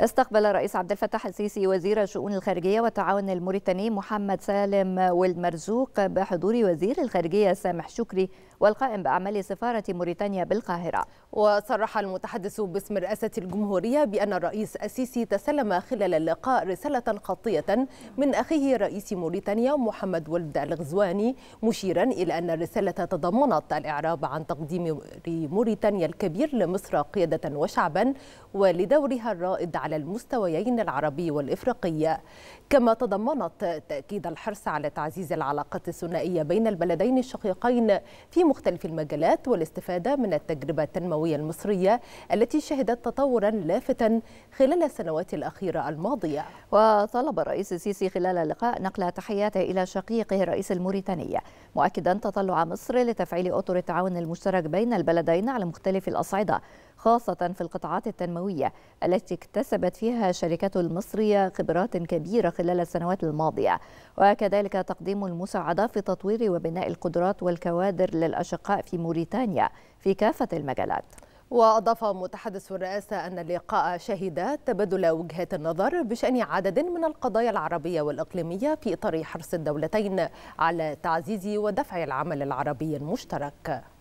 استقبل الرئيس عبد الفتاح السيسي وزير الشؤون الخارجيه والتعاون الموريتاني محمد سالم والمرزوق بحضور وزير الخارجيه سامح شكري والقائم باعمال سفاره موريتانيا بالقاهره. وصرح المتحدث باسم رئاسه الجمهوريه بان الرئيس السيسي تسلم خلال اللقاء رساله خطيه من اخيه رئيس موريتانيا محمد ولد الغزواني مشيرا الى ان الرساله تضمنت الاعراب عن تقديم موريتانيا الكبير لمصر قياده وشعبا ولدورها الرائد على المستويين العربي والإفريقي كما تضمنت تأكيد الحرص على تعزيز العلاقات الثنائية بين البلدين الشقيقين في مختلف المجالات والاستفادة من التجربة التنموية المصرية التي شهدت تطورا لافتا خلال السنوات الأخيرة الماضية وطلب الرئيس السيسي خلال اللقاء نقل تحياته إلى شقيقه رئيس الموريتانية مؤكدا تطلع مصر لتفعيل أطر التعاون المشترك بين البلدين على مختلف الأصعدة خاصة في القطاعات التنموية التي اكتسبت فيها الشركات المصرية خبرات كبيرة خلال السنوات الماضية وكذلك تقديم المساعدة في تطوير وبناء القدرات والكوادر للأشقاء في موريتانيا في كافة المجالات وأضاف متحدث الرئاسة أن اللقاء شهد تبادل وجهات النظر بشأن عدد من القضايا العربية والإقليمية في إطار حرص الدولتين على تعزيز ودفع العمل العربي المشترك